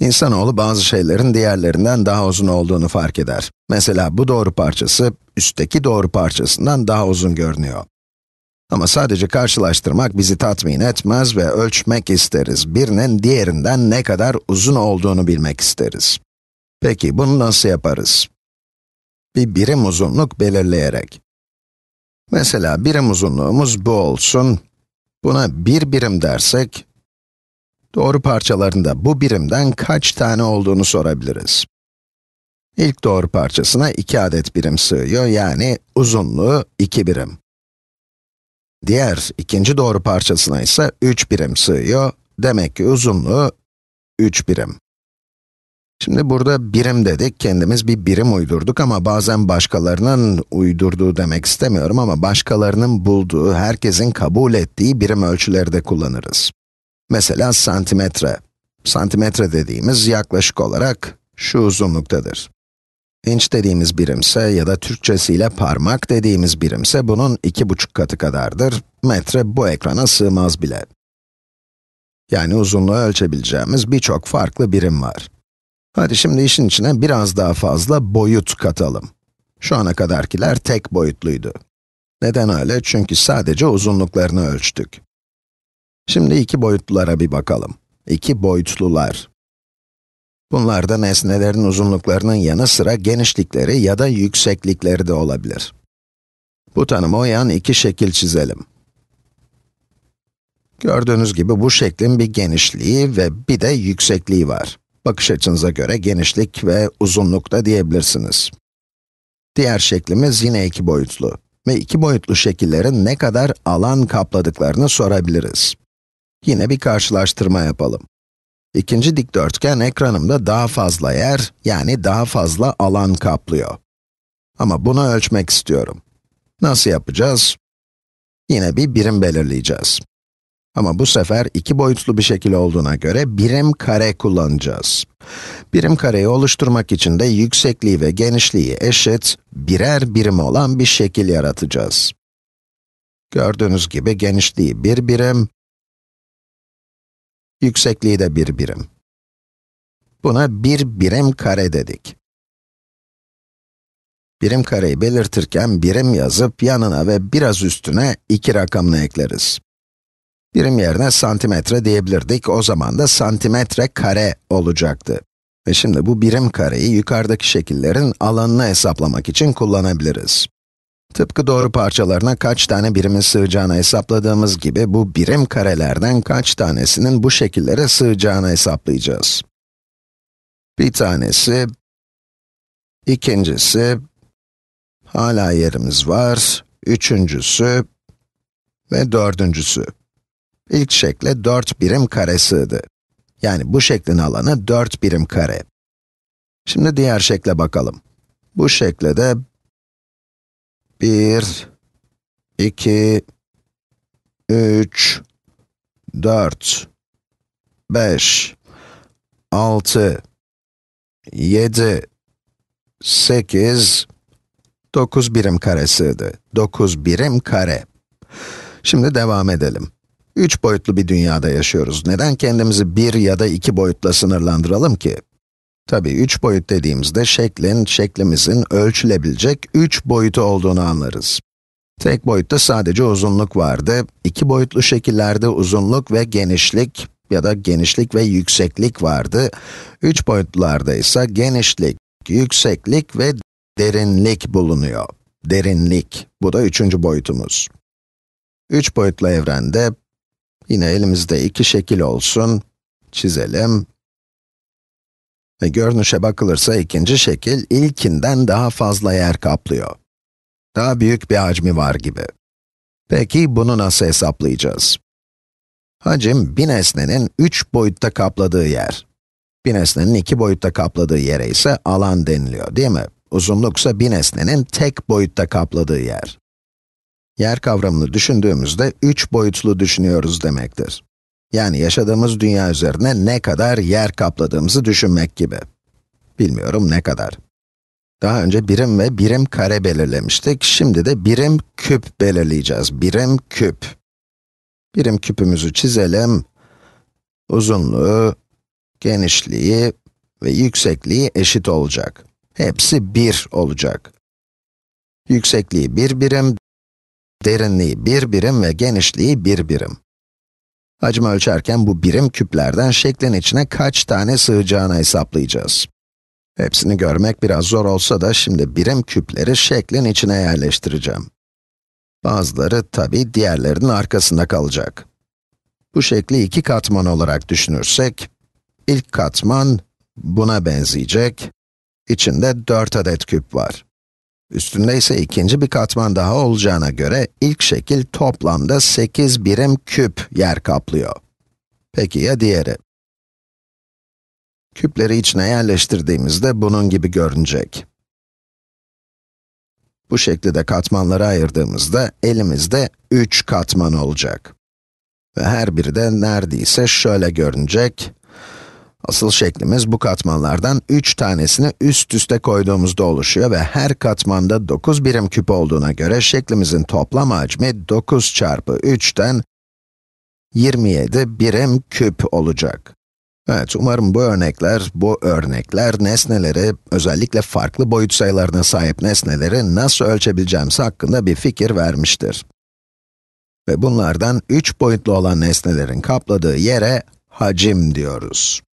İnsanoğlu bazı şeylerin diğerlerinden daha uzun olduğunu fark eder. Mesela bu doğru parçası, üstteki doğru parçasından daha uzun görünüyor. Ama sadece karşılaştırmak bizi tatmin etmez ve ölçmek isteriz. Birinin diğerinden ne kadar uzun olduğunu bilmek isteriz. Peki bunu nasıl yaparız? Bir birim uzunluk belirleyerek. Mesela birim uzunluğumuz bu olsun. Buna bir birim dersek, Doğru parçalarında bu birimden kaç tane olduğunu sorabiliriz. İlk doğru parçasına 2 adet birim sığıyor, yani uzunluğu 2 birim. Diğer ikinci doğru parçasına ise 3 birim sığıyor, demek ki uzunluğu 3 birim. Şimdi burada birim dedik, kendimiz bir birim uydurduk ama bazen başkalarının uydurduğu demek istemiyorum ama başkalarının bulduğu, herkesin kabul ettiği birim ölçüleri de kullanırız. Mesela santimetre. Santimetre dediğimiz yaklaşık olarak şu uzunluktadır. İnç dediğimiz birimse ya da Türkçesiyle parmak dediğimiz birimse bunun iki buçuk katı kadardır. Metre bu ekrana sığmaz bile. Yani uzunluğu ölçebileceğimiz birçok farklı birim var. Hadi şimdi işin içine biraz daha fazla boyut katalım. Şu ana kadarkiler tek boyutluydu. Neden öyle? Çünkü sadece uzunluklarını ölçtük. Şimdi iki boyutlulara bir bakalım. İki boyutlular. Bunlarda nesnelerin uzunluklarının yanı sıra genişlikleri ya da yükseklikleri de olabilir. Bu tanıma uyan iki şekil çizelim. Gördüğünüz gibi bu şeklin bir genişliği ve bir de yüksekliği var. Bakış açınıza göre genişlik ve uzunluk da diyebilirsiniz. Diğer şeklimiz yine iki boyutlu ve iki boyutlu şekillerin ne kadar alan kapladıklarını sorabiliriz. Yine bir karşılaştırma yapalım. İkinci dikdörtgen ekranımda daha fazla yer, yani daha fazla alan kaplıyor. Ama bunu ölçmek istiyorum. Nasıl yapacağız? Yine bir birim belirleyeceğiz. Ama bu sefer iki boyutlu bir şekil olduğuna göre birim kare kullanacağız. Birim kareyi oluşturmak için de yüksekliği ve genişliği eşit, birer birim olan bir şekil yaratacağız. Gördüğünüz gibi genişliği bir birim, Yüksekliği de bir birim. Buna bir birim kare dedik. Birim kareyi belirtirken birim yazıp yanına ve biraz üstüne iki rakamını ekleriz. Birim yerine santimetre diyebilirdik, o zaman da santimetre kare olacaktı. Ve şimdi bu birim kareyi yukarıdaki şekillerin alanını hesaplamak için kullanabiliriz. Tıpkı doğru parçalarına kaç tane birimin sığacağını hesapladığımız gibi, bu birim karelerden kaç tanesinin bu şekillere sığacağını hesaplayacağız. Bir tanesi, ikincisi, hala yerimiz var, üçüncüsü ve dördüncüsü. İlk şekle 4 birim kare sığdı. Yani bu şeklin alanı 4 birim kare. Şimdi diğer şekle bakalım. Bu şekle de 1, 2, 3, 4, 5, 6, 7, 8, 9 birim karesiydi. sığdı. 9 birim kare. Şimdi devam edelim. 3 boyutlu bir dünyada yaşıyoruz. Neden kendimizi 1 ya da 2 boyutla sınırlandıralım ki? Tabii 3 boyut dediğimizde şeklin, şeklimizin ölçülebilecek 3 boyutu olduğunu anlarız. Tek boyutta sadece uzunluk vardı. İki boyutlu şekillerde uzunluk ve genişlik ya da genişlik ve yükseklik vardı. Üç boyutlularda ise genişlik, yükseklik ve derinlik bulunuyor. Derinlik, bu da üçüncü boyutumuz. Üç boyutlu evrende yine elimizde iki şekil olsun, çizelim ve görünüşe bakılırsa ikinci şekil ilkinden daha fazla yer kaplıyor. Daha büyük bir hacmi var gibi. Peki bunu nasıl hesaplayacağız? Hacim, bir nesnenin 3 boyutta kapladığı yer. Bir nesnenin 2 boyutta kapladığı yere ise alan deniliyor, değil mi? Uzunluksa bir nesnenin tek boyutta kapladığı yer. Yer kavramını düşündüğümüzde 3 boyutlu düşünüyoruz demektir. Yani yaşadığımız dünya üzerine ne kadar yer kapladığımızı düşünmek gibi. Bilmiyorum ne kadar. Daha önce birim ve birim kare belirlemiştik. Şimdi de birim küp belirleyeceğiz. Birim küp. Birim küpümüzü çizelim. Uzunluğu, genişliği ve yüksekliği eşit olacak. Hepsi 1 olacak. Yüksekliği 1 bir birim, derinliği 1 bir birim ve genişliği 1 bir birim. Hacmi ölçerken bu birim küplerden şeklin içine kaç tane sığacağını hesaplayacağız. Hepsini görmek biraz zor olsa da şimdi birim küpleri şeklin içine yerleştireceğim. Bazıları tabi diğerlerinin arkasında kalacak. Bu şekli iki katman olarak düşünürsek, ilk katman buna benzeyecek. içinde 4 adet küp var. Üstünde ise ikinci bir katman daha olacağına göre ilk şekil toplamda 8 birim küp yer kaplıyor. Peki ya diğeri? Küpleri içine yerleştirdiğimizde bunun gibi görünecek. Bu şekilde katmanları ayırdığımızda elimizde 3 katman olacak. Ve her biri de neredeyse şöyle görünecek. Asıl şeklimiz bu katmanlardan 3 tanesini üst üste koyduğumuzda oluşuyor ve her katmanda 9 birim küp olduğuna göre şeklimizin toplam hacmi 9 çarpı 3'ten 27 birim küp olacak. Evet, umarım bu örnekler, bu örnekler nesneleri, özellikle farklı boyut sayılarına sahip nesneleri nasıl ölçebileceğimiz hakkında bir fikir vermiştir. Ve bunlardan 3 boyutlu olan nesnelerin kapladığı yere hacim diyoruz.